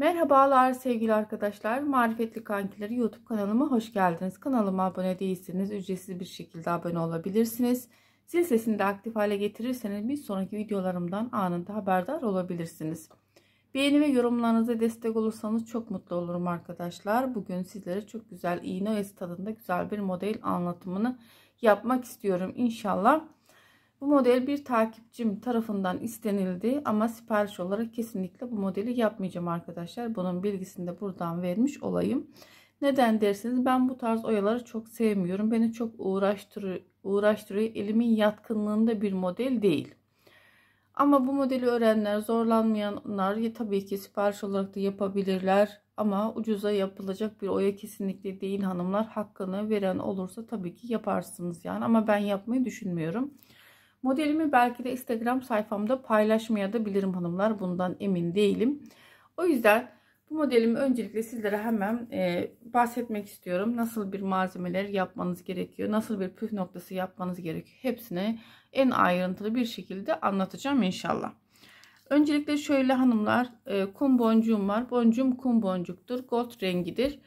Merhabalar sevgili arkadaşlar. Marifetli Kankileri YouTube kanalıma hoş geldiniz. Kanalıma abone değilseniz ücretsiz bir şekilde abone olabilirsiniz. Zil sesini de aktif hale getirirseniz bir sonraki videolarımdan anında haberdar olabilirsiniz. Beğeni ve yorumlarınıza destek olursanız çok mutlu olurum arkadaşlar. Bugün sizlere çok güzel iğne oyası tadında güzel bir model anlatımını yapmak istiyorum. İnşallah bu model bir takipçim tarafından istenildi ama sipariş olarak kesinlikle bu modeli yapmayacağım arkadaşlar. Bunun bilgisini de buradan vermiş olayım. Neden dersiniz? ben bu tarz oyaları çok sevmiyorum. Beni çok uğraştırıyor. uğraştırıyor. Elimin yatkınlığında bir model değil. Ama bu modeli öğrenenler, zorlanmayanlar ya tabii ki sipariş olarak da yapabilirler. Ama ucuza yapılacak bir oya kesinlikle değil hanımlar. Hakkını veren olursa tabii ki yaparsınız yani. Ama ben yapmayı düşünmüyorum. Modelimi belki de Instagram sayfamda paylaşmaya da bilirim hanımlar. Bundan emin değilim. O yüzden bu modelimi öncelikle sizlere hemen e, bahsetmek istiyorum. Nasıl bir malzemeler yapmanız gerekiyor, nasıl bir püf noktası yapmanız gerekiyor. Hepsini en ayrıntılı bir şekilde anlatacağım inşallah. Öncelikle şöyle hanımlar e, kum boncuğum var. Boncuğum kum boncuktur. Gold rengidir.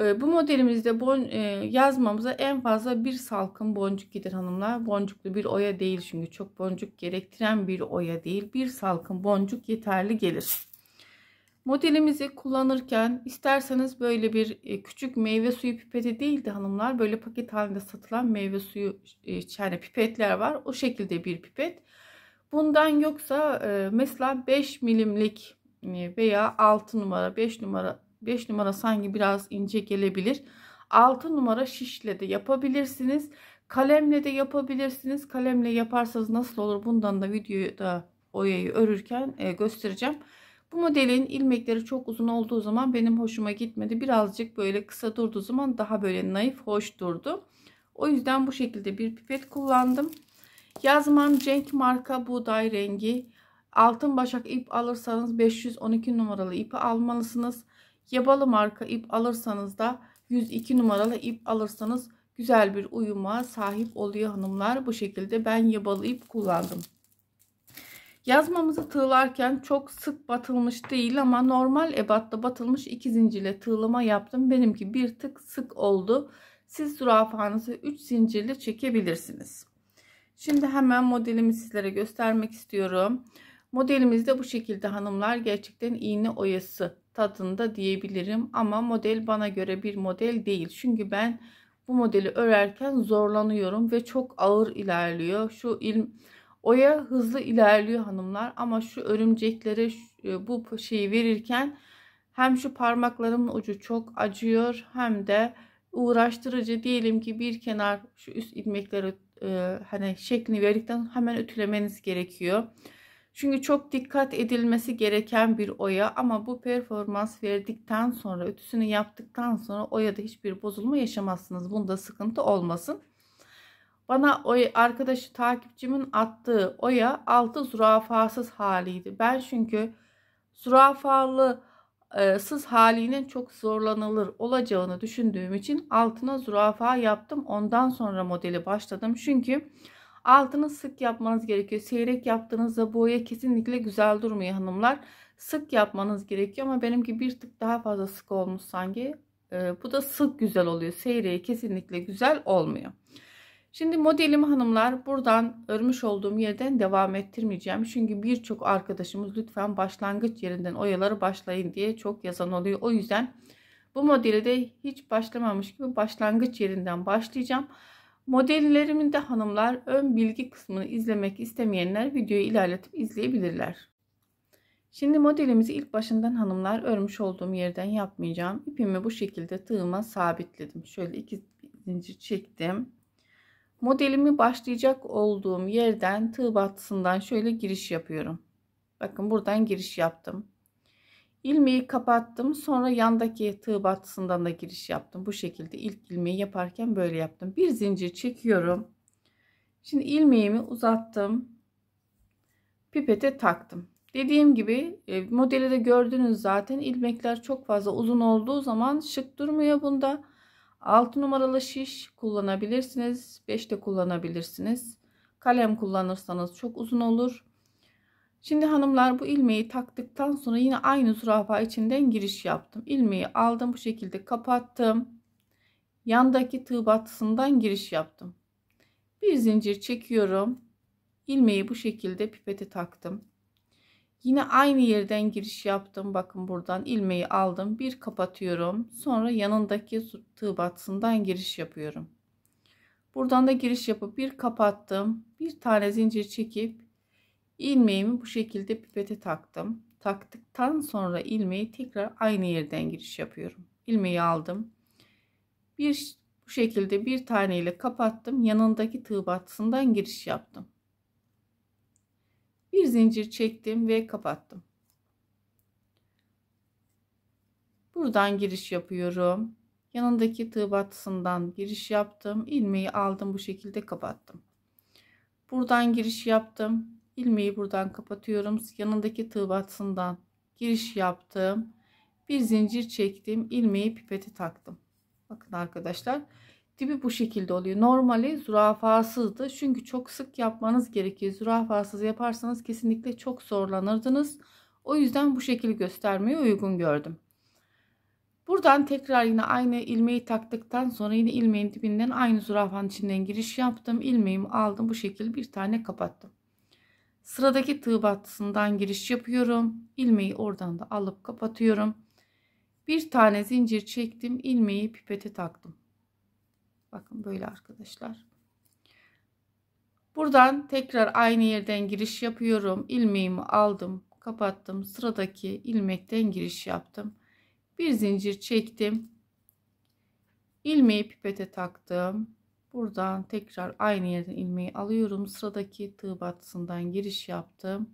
Ee, bu modelimizde bon, e, yazmamıza en fazla bir salkım boncuk gider hanımlar. Boncuklu bir oya değil çünkü çok boncuk gerektiren bir oya değil. Bir salkım boncuk yeterli gelir. Modelimizi kullanırken isterseniz böyle bir e, küçük meyve suyu pipeti değil de hanımlar böyle paket halinde satılan meyve suyu e, yani pipetler var. O şekilde bir pipet. Bundan yoksa mesela 5 milimlik veya 6 numara 5 numara 5 numara sanki biraz ince gelebilir. 6 numara şişle de yapabilirsiniz. Kalemle de yapabilirsiniz. Kalemle yaparsanız nasıl olur bundan da videoyu da oyayı örürken e, göstereceğim. Bu modelin ilmekleri çok uzun olduğu zaman benim hoşuma gitmedi. Birazcık böyle kısa durduğu zaman daha böyle naif hoş durdu. O yüzden bu şekilde bir pipet kullandım. Yazmam Cenk marka buğday rengi. Altın başak ip alırsanız 512 numaralı ipi almalısınız. Yabalı marka ip alırsanız da 102 numaralı ip alırsanız güzel bir uyuma sahip oluyor hanımlar. Bu şekilde ben yabalı ip kullandım. Yazmamızı tığlarken çok sık batılmış değil ama normal ebatta batılmış iki zincirle tığlama yaptım. Benimki bir tık sık oldu. Siz zürafanızı 3 zincirle çekebilirsiniz. Şimdi hemen modelimi sizlere göstermek istiyorum. Modelimiz de bu şekilde hanımlar. Gerçekten iğne oyası tadında diyebilirim ama model bana göre bir model değil. Çünkü ben bu modeli örerken zorlanıyorum ve çok ağır ilerliyor. Şu ilm oya hızlı ilerliyor hanımlar ama şu örümceklere e, bu şeyi verirken hem şu parmaklarımın ucu çok acıyor hem de uğraştırıcı diyelim ki bir kenar şu üst ilmekleri e, hani şeklini verdikten hemen ütülemeniz gerekiyor. Çünkü çok dikkat edilmesi gereken bir oya ama bu performans verdikten sonra ötüsünü yaptıktan sonra oyada hiçbir bozulma yaşamazsınız. Bunda sıkıntı olmasın. Bana o arkadaşı takipçimin attığı oya altı zürafasız haliydi. Ben çünkü zürafalı e, sız halinin çok zorlanılır olacağını düşündüğüm için altına zürafa yaptım. Ondan sonra modeli başladım. Çünkü Altını sık yapmanız gerekiyor. Seyrek yaptığınızda boya kesinlikle güzel durmuyor hanımlar. Sık yapmanız gerekiyor ama benimki bir tık daha fazla sık olmuş sanki. Ee, bu da sık güzel oluyor. Seyreği kesinlikle güzel olmuyor. Şimdi modelim hanımlar buradan örmüş olduğum yerden devam ettirmeyeceğim. Çünkü birçok arkadaşımız lütfen başlangıç yerinden oyaları başlayın diye çok yazan oluyor. O yüzden bu modeli de hiç başlamamış gibi başlangıç yerinden başlayacağım. Modellerimde hanımlar ön bilgi kısmını izlemek istemeyenler videoyu ilerletip izleyebilirler. Şimdi modelimizi ilk başından hanımlar örmüş olduğum yerden yapmayacağım. İpimi bu şekilde tığıma sabitledim. Şöyle iki zincir çektim. Modelimi başlayacak olduğum yerden tığ batısından şöyle giriş yapıyorum. Bakın buradan giriş yaptım ilmeği kapattım sonra yandaki tığ battısından da giriş yaptım bu şekilde ilk ilmeği yaparken böyle yaptım bir zincir çekiyorum şimdi ilmeğimi uzattım pipete taktım dediğim gibi e, modeli de gördünüz zaten ilmekler çok fazla uzun olduğu zaman şık durmuyor bunda 6 numaralı şiş kullanabilirsiniz 5 de kullanabilirsiniz kalem kullanırsanız çok uzun olur Şimdi hanımlar bu ilmeği taktıktan sonra yine aynı zürafa içinden giriş yaptım. İlmeği aldım bu şekilde kapattım. Yandaki tığ batısından giriş yaptım. Bir zincir çekiyorum. İlmeği bu şekilde pipeti taktım. Yine aynı yerden giriş yaptım. Bakın buradan ilmeği aldım. Bir kapatıyorum. Sonra yanındaki tığ batısından giriş yapıyorum. Buradan da giriş yapıp bir kapattım. Bir tane zincir çekip ilmeğimi bu şekilde pipete taktım. Taktıktan sonra ilmeği tekrar aynı yerden giriş yapıyorum. İlmeği aldım. Bir bu şekilde bir tane ile kapattım. Yanındaki tığ battısından giriş yaptım. Bir zincir çektim ve kapattım. Buradan giriş yapıyorum. Yanındaki tığ battısından giriş yaptım. ilmeği aldım bu şekilde kapattım. Buradan giriş yaptım ilmeği buradan kapatıyorum yanındaki tığ batsından giriş yaptım bir zincir çektim ilmeği pipeti taktım bakın arkadaşlar dibi bu şekilde oluyor normali zürafasızdı çünkü çok sık yapmanız gerekiyor zürafasız yaparsanız kesinlikle çok zorlanırdınız o yüzden bu şekilde göstermeyi uygun gördüm buradan tekrar yine aynı ilmeği taktıktan sonra yine ilmeğin dibinden aynı zürafanın içinden giriş yaptım ilmeğimi aldım bu şekilde bir tane kapattım Sıradaki tığ battısından giriş yapıyorum. ilmeği oradan da alıp kapatıyorum. Bir tane zincir çektim. ilmeği pipete taktım. Bakın böyle arkadaşlar. Buradan tekrar aynı yerden giriş yapıyorum. ilmeğimi aldım, kapattım. Sıradaki ilmekten giriş yaptım. Bir zincir çektim. ilmeği pipete taktım buradan tekrar aynı yerden ilmeği alıyorum sıradaki tığ battısından giriş yaptım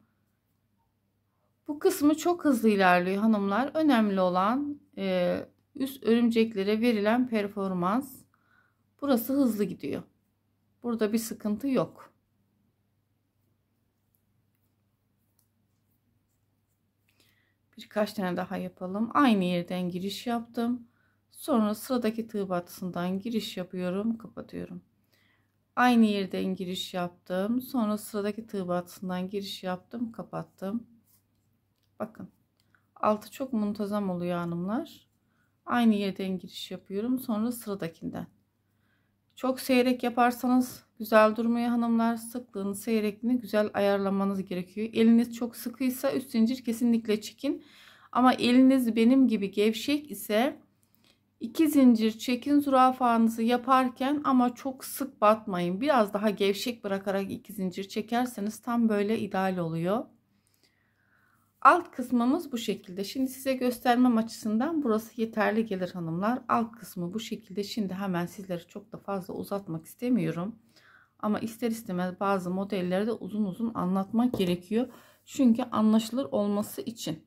bu kısmı çok hızlı ilerliyor hanımlar önemli olan e, üst örümceklere verilen performans burası hızlı gidiyor burada bir sıkıntı yok birkaç tane daha yapalım aynı yerden giriş yaptım Sonra sıradaki tığ battısından giriş yapıyorum, kapatıyorum. Aynı yerden giriş yaptım. Sonra sıradaki tığ battısından giriş yaptım, kapattım. Bakın. Altı çok muntazam oluyor hanımlar. Aynı yerden giriş yapıyorum. Sonra sıradakinden. Çok seyrek yaparsanız güzel durmuyor hanımlar. Sıklığını, seyrekliğini güzel ayarlamanız gerekiyor. Eliniz çok sıkıysa üst zincir kesinlikle çekin. Ama eliniz benim gibi gevşek ise 2 zincir çekin zürafanızı yaparken ama çok sık batmayın. Biraz daha gevşek bırakarak iki zincir çekerseniz tam böyle ideal oluyor. Alt kısmımız bu şekilde. Şimdi size göstermem açısından burası yeterli gelir hanımlar. Alt kısmı bu şekilde. Şimdi hemen sizleri çok da fazla uzatmak istemiyorum. Ama ister istemez bazı modellerde uzun uzun anlatmak gerekiyor. Çünkü anlaşılır olması için.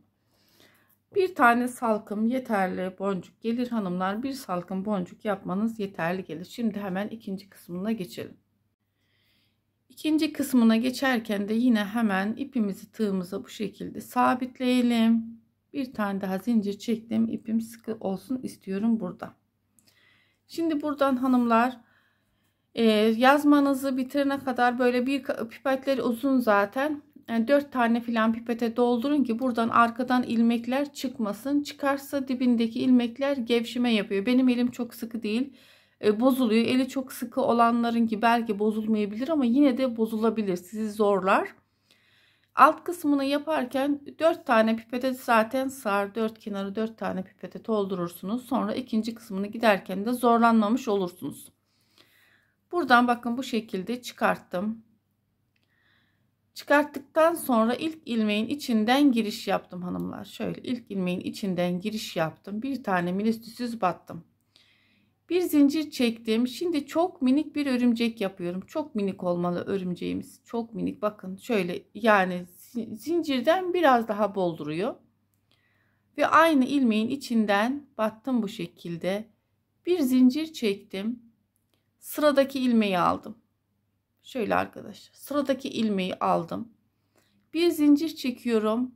Bir tane salkım yeterli boncuk gelir hanımlar. Bir salkım boncuk yapmanız yeterli gelir. Şimdi hemen ikinci kısmına geçelim. İkinci kısmına geçerken de yine hemen ipimizi tığımıza bu şekilde sabitleyelim. Bir tane daha zincir çektim. İpim sıkı olsun istiyorum burada. Şimdi buradan hanımlar e, yazmanızı bitirene kadar böyle bir pipetleri uzun zaten yani 4 tane filan pipete doldurun ki buradan arkadan ilmekler çıkmasın. Çıkarsa dibindeki ilmekler gevşeme yapıyor. Benim elim çok sıkı değil. E, bozuluyor. Eli çok sıkı olanların ki belki bozulmayabilir ama yine de bozulabilir. Sizi zorlar. Alt kısmını yaparken 4 tane pipete zaten sar 4 kenarı 4 tane pipete doldurursunuz. Sonra ikinci kısmını giderken de zorlanmamış olursunuz. Buradan bakın bu şekilde çıkarttım. Çıkarttıktan sonra ilk ilmeğin içinden giriş yaptım hanımlar. Şöyle ilk ilmeğin içinden giriş yaptım. Bir tane minüstüsüz battım. Bir zincir çektim. Şimdi çok minik bir örümcek yapıyorum. Çok minik olmalı örümceğimiz. Çok minik. Bakın şöyle yani zincirden biraz daha bol duruyor. Ve aynı ilmeğin içinden battım bu şekilde. Bir zincir çektim. Sıradaki ilmeği aldım. Şöyle arkadaşlar sıradaki ilmeği aldım. Bir zincir çekiyorum.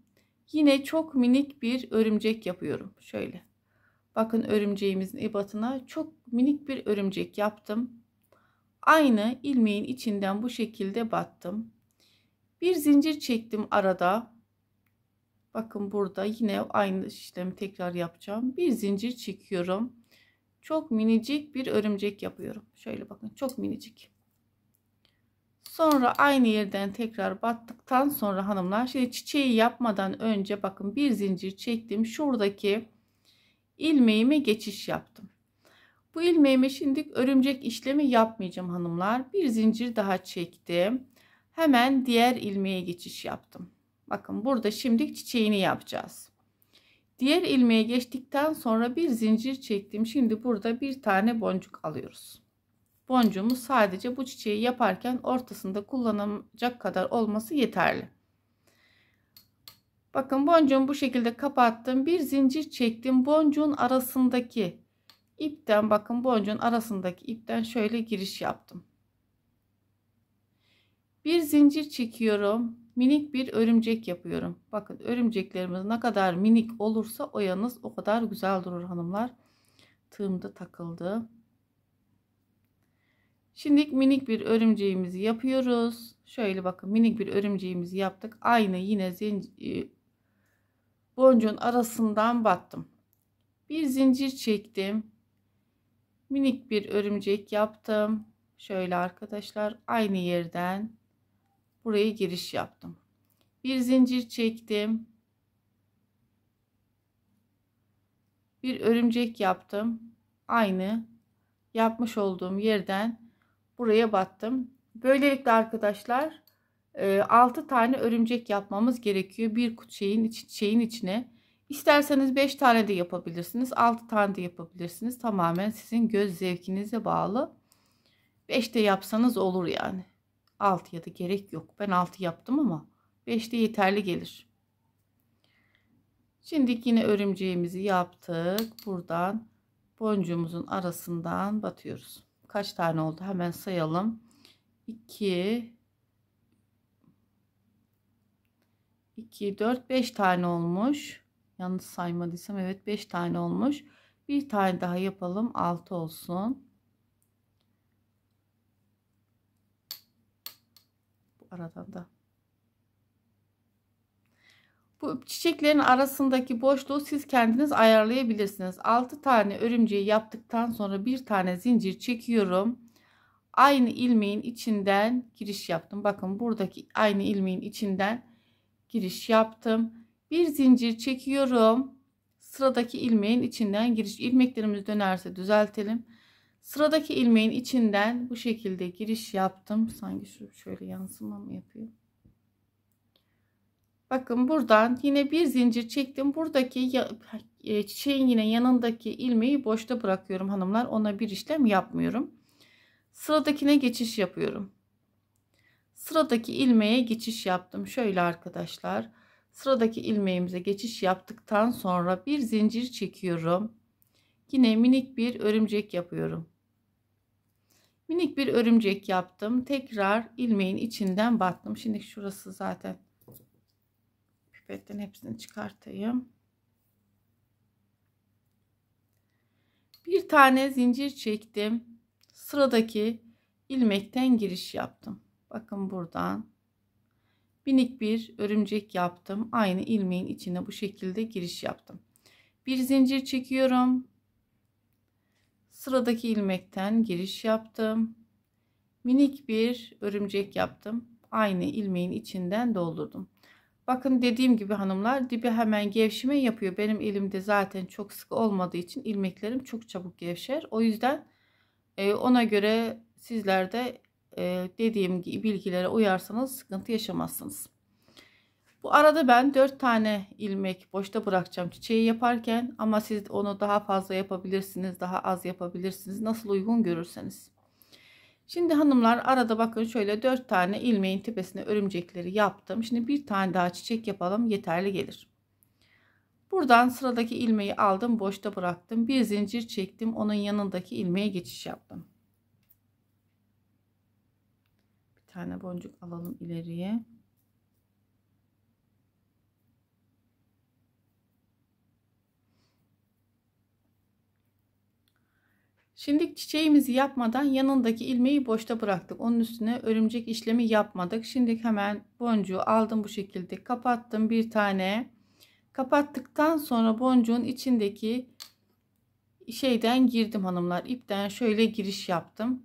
Yine çok minik bir örümcek yapıyorum. Şöyle. Bakın örümceğimizin ibatına çok minik bir örümcek yaptım. Aynı ilmeğin içinden bu şekilde battım. Bir zincir çektim arada. Bakın burada yine aynı işlemi tekrar yapacağım. Bir zincir çekiyorum. Çok minicik bir örümcek yapıyorum. Şöyle bakın çok minicik. Sonra aynı yerden tekrar battıktan sonra hanımlar şimdi çiçeği yapmadan önce bakın bir zincir çektim. Şuradaki ilmeğime geçiş yaptım. Bu ilmeğime şimdi örümcek işlemi yapmayacağım hanımlar. Bir zincir daha çektim. Hemen diğer ilmeğe geçiş yaptım. Bakın burada şimdi çiçeğini yapacağız. Diğer ilmeğe geçtikten sonra bir zincir çektim. Şimdi burada bir tane boncuk alıyoruz boncuğumuz sadece bu çiçeği yaparken ortasında kullanacak kadar olması yeterli. Bakın boncuğumu bu şekilde kapattım. Bir zincir çektim. Boncuğun arasındaki ipten bakın boncuğun arasındaki ipten şöyle giriş yaptım. Bir zincir çekiyorum. Minik bir örümcek yapıyorum. Bakın örümceklerimiz ne kadar minik olursa oyanız o kadar güzel durur hanımlar. Tığımda takıldı. Şimdi minik bir örümceğimizi yapıyoruz. Şöyle bakın minik bir örümceğimizi yaptık. Aynı yine zincir, e, boncuğun arasından battım. Bir zincir çektim. Minik bir örümcek yaptım. Şöyle arkadaşlar aynı yerden buraya giriş yaptım. Bir zincir çektim. Bir örümcek yaptım. Aynı yapmış olduğum yerden buraya battım. Böylelikle arkadaşlar 6 e, tane örümcek yapmamız gerekiyor. Bir şeyin, şeyin içine. İsterseniz 5 tane de yapabilirsiniz. 6 tane de yapabilirsiniz. Tamamen sizin göz zevkinize bağlı. 5 de yapsanız olur yani. 6 ya da gerek yok. Ben 6 yaptım ama 5 de yeterli gelir. Şimdi yine örümceğimizi yaptık. Buradan boncuğumuzun arasından batıyoruz kaç tane oldu hemen sayalım. 2 2 4 5 tane olmuş. Yanlış saymadıysam evet 5 tane olmuş. Bir tane daha yapalım. 6 olsun. Bu aradan da bu çiçeklerin arasındaki boşluğu siz kendiniz ayarlayabilirsiniz. 6 tane örümceği yaptıktan sonra bir tane zincir çekiyorum. Aynı ilmeğin içinden giriş yaptım. Bakın buradaki aynı ilmeğin içinden giriş yaptım. Bir zincir çekiyorum. Sıradaki ilmeğin içinden giriş. ilmeklerimiz dönerse düzeltelim. Sıradaki ilmeğin içinden bu şekilde giriş yaptım. Sanki şu şöyle yansıma mı yapıyor? Bakın buradan yine bir zincir çektim. Buradaki çiçeğin yine yanındaki ilmeği boşta bırakıyorum hanımlar. Ona bir işlem yapmıyorum. Sıradakine geçiş yapıyorum. Sıradaki ilmeğe geçiş yaptım. Şöyle arkadaşlar. Sıradaki ilmeğimize geçiş yaptıktan sonra bir zincir çekiyorum. Yine minik bir örümcek yapıyorum. Minik bir örümcek yaptım. Tekrar ilmeğin içinden battım. Şimdi şurası zaten pipetten hepsini çıkartayım. Bir tane zincir çektim. Sıradaki ilmekten giriş yaptım. Bakın buradan minik bir örümcek yaptım. Aynı ilmeğin içine bu şekilde giriş yaptım. Bir zincir çekiyorum. Sıradaki ilmekten giriş yaptım. Minik bir örümcek yaptım. Aynı ilmeğin içinden doldurdum. Bakın dediğim gibi hanımlar dibi hemen gevşeme yapıyor. Benim elimde zaten çok sık olmadığı için ilmeklerim çok çabuk gevşer. O yüzden e, ona göre sizler de e, dediğim gibi bilgilere uyarsanız sıkıntı yaşamazsınız. Bu arada ben 4 tane ilmek boşta bırakacağım çiçeği yaparken ama siz onu daha fazla yapabilirsiniz, daha az yapabilirsiniz. Nasıl uygun görürseniz. Şimdi hanımlar arada bakın şöyle 4 tane ilmeğin tepesine örümcekleri yaptım. Şimdi bir tane daha çiçek yapalım yeterli gelir. Buradan sıradaki ilmeği aldım boşta bıraktım. Bir zincir çektim onun yanındaki ilmeğe geçiş yaptım. Bir tane boncuk alalım ileriye. Şimdi çiçeğimizi yapmadan yanındaki ilmeği boşta bıraktık. Onun üstüne örümcek işlemi yapmadık. Şimdi hemen boncuğu aldım bu şekilde kapattım bir tane. Kapattıktan sonra boncuğun içindeki şeyden girdim hanımlar. İpten şöyle giriş yaptım.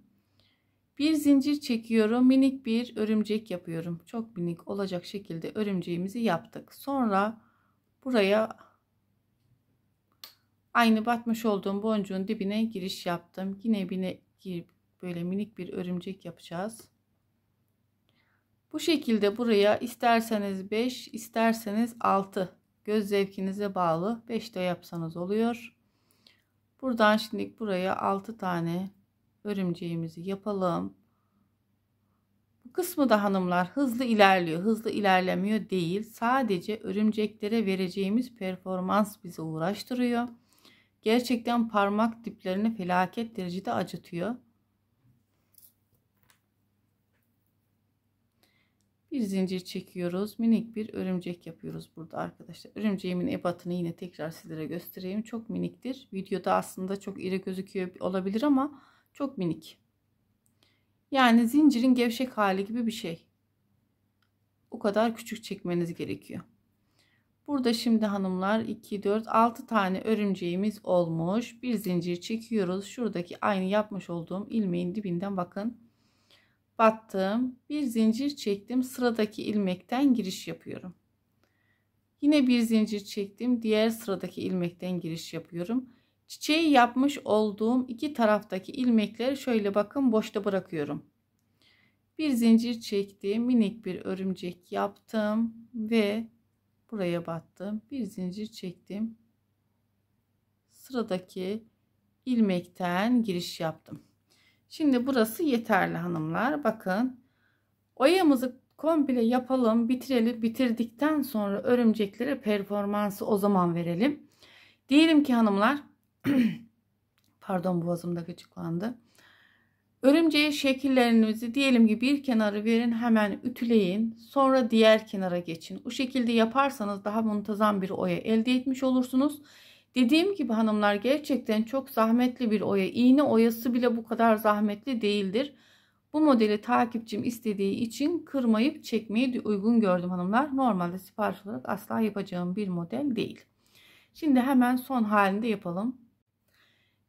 Bir zincir çekiyorum. Minik bir örümcek yapıyorum. Çok minik olacak şekilde örümceğimizi yaptık. Sonra buraya aynı batmış olduğum boncuğun dibine giriş yaptım. Yine bine girip böyle minik bir örümcek yapacağız. Bu şekilde buraya isterseniz 5 isterseniz 6 göz zevkinize bağlı 5 de yapsanız oluyor. Buradan şimdi buraya 6 tane örümceğimizi yapalım. Bu kısmı da hanımlar hızlı ilerliyor, hızlı ilerlemiyor değil. Sadece örümceklere vereceğimiz performans bizi uğraştırıyor. Gerçekten parmak diplerini felaket derecede acıtıyor. Bir zincir çekiyoruz. Minik bir örümcek yapıyoruz burada arkadaşlar. Örümceğimin ebatını yine tekrar sizlere göstereyim. Çok miniktir. Videoda aslında çok iri gözüküyor olabilir ama çok minik. Yani zincirin gevşek hali gibi bir şey. O kadar küçük çekmeniz gerekiyor. Burada şimdi hanımlar 2 4 6 tane örümceğimiz olmuş. Bir zincir çekiyoruz. Şuradaki aynı yapmış olduğum ilmeğin dibinden bakın. Battım. Bir zincir çektim. Sıradaki ilmekten giriş yapıyorum. Yine bir zincir çektim. Diğer sıradaki ilmekten giriş yapıyorum. Çiçeği yapmış olduğum iki taraftaki ilmekleri şöyle bakın boşta bırakıyorum. Bir zincir çektim. Minik bir örümcek yaptım ve buraya battım bir zincir çektim sıradaki ilmekten giriş yaptım şimdi burası yeterli hanımlar bakın oyamızı komple yapalım bitirelim bitirdikten sonra örümceklere performansı o zaman verelim diyelim ki hanımlar pardon boğazımda gıcıklandı Örümceği şekillerinizi diyelim ki bir kenarı verin hemen ütüleyin. Sonra diğer kenara geçin. Bu şekilde yaparsanız daha muntazam bir oya elde etmiş olursunuz. Dediğim gibi hanımlar gerçekten çok zahmetli bir oya. İğne oyası bile bu kadar zahmetli değildir. Bu modeli takipçim istediği için kırmayıp çekmeyi uygun gördüm hanımlar. Normalde sipariş olarak asla yapacağım bir model değil. Şimdi hemen son halinde yapalım.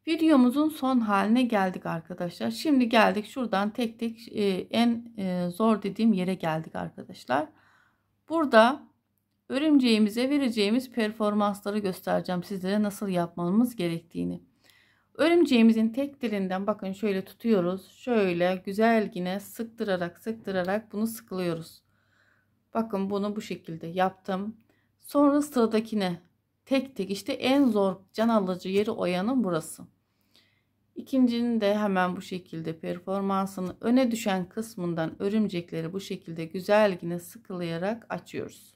Videomuzun son haline geldik arkadaşlar. Şimdi geldik şuradan tek tek e, en e, zor dediğim yere geldik arkadaşlar. Burada örümceğimize vereceğimiz performansları göstereceğim sizlere nasıl yapmamız gerektiğini. Örümceğimizin tek dilinden bakın şöyle tutuyoruz. Şöyle güzel yine sıktırarak sıktırarak bunu sıkılıyoruz. Bakın bunu bu şekilde yaptım. Sonra sıradakine Tek tek işte en zor can alıcı yeri oyanın burası. İkincinin de hemen bu şekilde performansını öne düşen kısmından örümcekleri bu şekilde güzel yine sıkılayarak açıyoruz.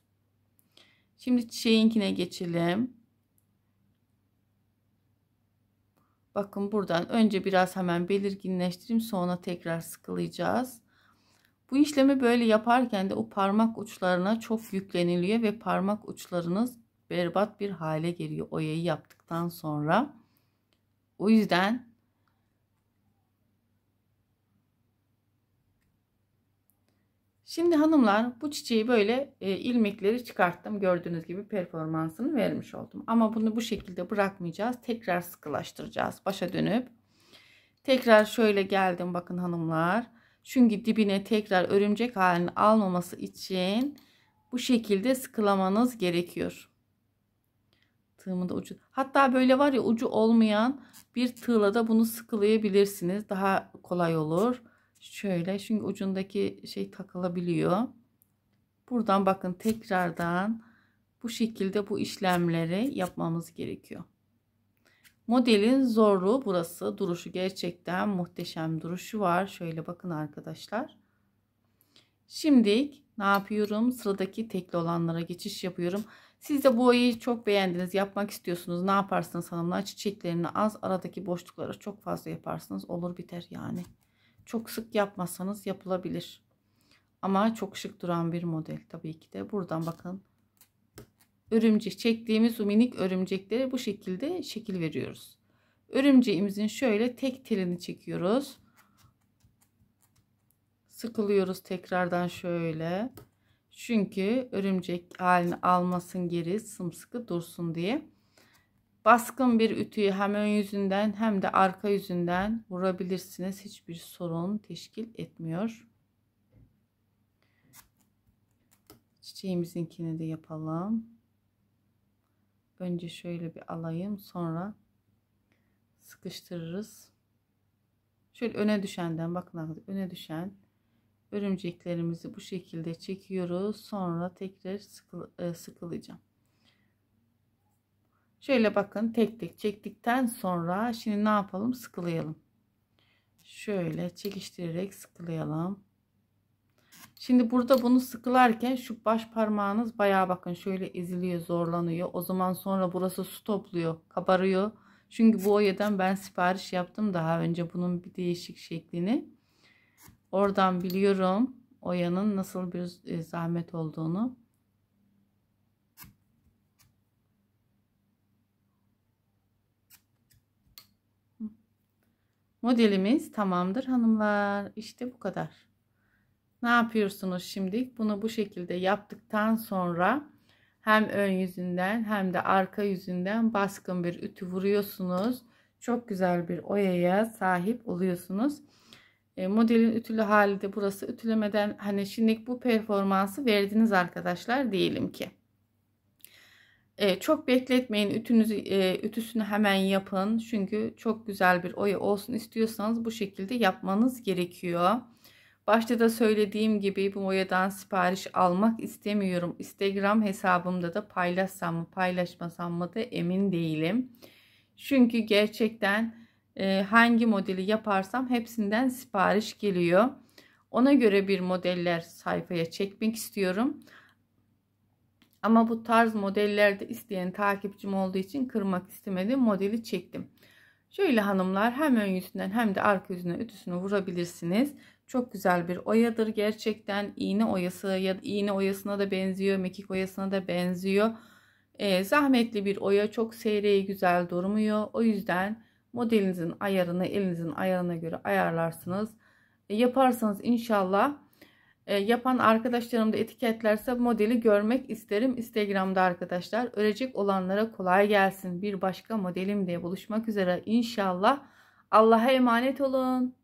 Şimdi çiçeğinkine geçelim. Bakın buradan önce biraz hemen belirginleştireyim sonra tekrar sıkılayacağız. Bu işlemi böyle yaparken de o parmak uçlarına çok yükleniliyor ve parmak uçlarınız berbat bir hale geliyor o oyayı yaptıktan sonra. O yüzden Şimdi hanımlar bu çiçeği böyle e, ilmekleri çıkarttım. Gördüğünüz gibi performansını vermiş oldum. Ama bunu bu şekilde bırakmayacağız. Tekrar sıkılaştıracağız. Başa dönüp tekrar şöyle geldim bakın hanımlar. Çünkü dibine tekrar örümcek halini almaması için bu şekilde sıkılamanız gerekiyor tığımında ucu. Hatta böyle var ya ucu olmayan bir tığla da bunu sıkılayabilirsiniz. Daha kolay olur. Şöyle çünkü ucundaki şey takılabiliyor. Buradan bakın tekrardan bu şekilde bu işlemleri yapmamız gerekiyor. Modelin zorluğu burası. Duruşu gerçekten muhteşem duruşu var. Şöyle bakın arkadaşlar. Şimdi ne yapıyorum? Sıradaki tekli olanlara geçiş yapıyorum. Siz de bu boyayı çok beğendiniz. Yapmak istiyorsunuz. Ne yaparsınız hanımlar? Çiçeklerini az aradaki boşlukları çok fazla yaparsınız. Olur biter yani. Çok sık yapmasanız yapılabilir. Ama çok şık duran bir model tabii ki de. Buradan bakın. Örümcek çektiğimiz o minik örümcekleri bu şekilde şekil veriyoruz. Örümceğimizin şöyle tek telini çekiyoruz. Sıkılıyoruz tekrardan şöyle. Çünkü örümcek halini almasın geri sımsıkı dursun diye. Baskın bir ütüyü hem ön yüzünden hem de arka yüzünden vurabilirsiniz. Hiçbir sorun teşkil etmiyor. Çiçeğimizinkini de yapalım. Önce şöyle bir alayım sonra sıkıştırırız. Şöyle öne düşenden bakın öne düşen örümceklerimizi bu şekilde çekiyoruz. Sonra tekrar sıkı, e, Şöyle bakın tek tek çektikten sonra şimdi ne yapalım? Sıkılayalım. Şöyle çekiştirerek sıkılayalım. Şimdi burada bunu sıkılarken şu baş parmağınız bayağı bakın şöyle eziliyor, zorlanıyor. O zaman sonra burası su topluyor, kabarıyor. Çünkü bu oyadan ben sipariş yaptım daha önce bunun bir değişik şeklini. Oradan biliyorum Oya'nın nasıl bir e, zahmet olduğunu. Modelimiz tamamdır hanımlar. İşte bu kadar. Ne yapıyorsunuz şimdi? Bunu bu şekilde yaptıktan sonra hem ön yüzünden hem de arka yüzünden baskın bir ütü vuruyorsunuz. Çok güzel bir oyaya sahip oluyorsunuz. E, modelin ütülü hali de burası. Ütülemeden hani şimdi bu performansı verdiniz arkadaşlar diyelim ki. E, çok bekletmeyin. Ütünüzü e, ütüsünü hemen yapın. Çünkü çok güzel bir oya olsun istiyorsanız bu şekilde yapmanız gerekiyor. Başta da söylediğim gibi bu oyadan sipariş almak istemiyorum. Instagram hesabımda da paylaşsam mı paylaşmasam mı da emin değilim. Çünkü gerçekten e, hangi modeli yaparsam hepsinden sipariş geliyor. Ona göre bir modeller sayfaya çekmek istiyorum. Ama bu tarz modellerde isteyen takipçim olduğu için kırmak istemedim. Modeli çektim. Şöyle hanımlar hem ön yüzünden hem de arka yüzüne ütüsünü vurabilirsiniz. Çok güzel bir oyadır gerçekten. İğne oyası ya da iğne oyasına da benziyor. Mekik oyasına da benziyor. Ee, zahmetli bir oya çok seyreği güzel durmuyor. O yüzden modelinizin ayarını elinizin ayarına göre ayarlarsınız. E, yaparsanız inşallah e, yapan arkadaşlarım da etiketlerse modeli görmek isterim Instagram'da arkadaşlar. Örecek olanlara kolay gelsin. Bir başka modelim diye buluşmak üzere inşallah. Allah'a emanet olun.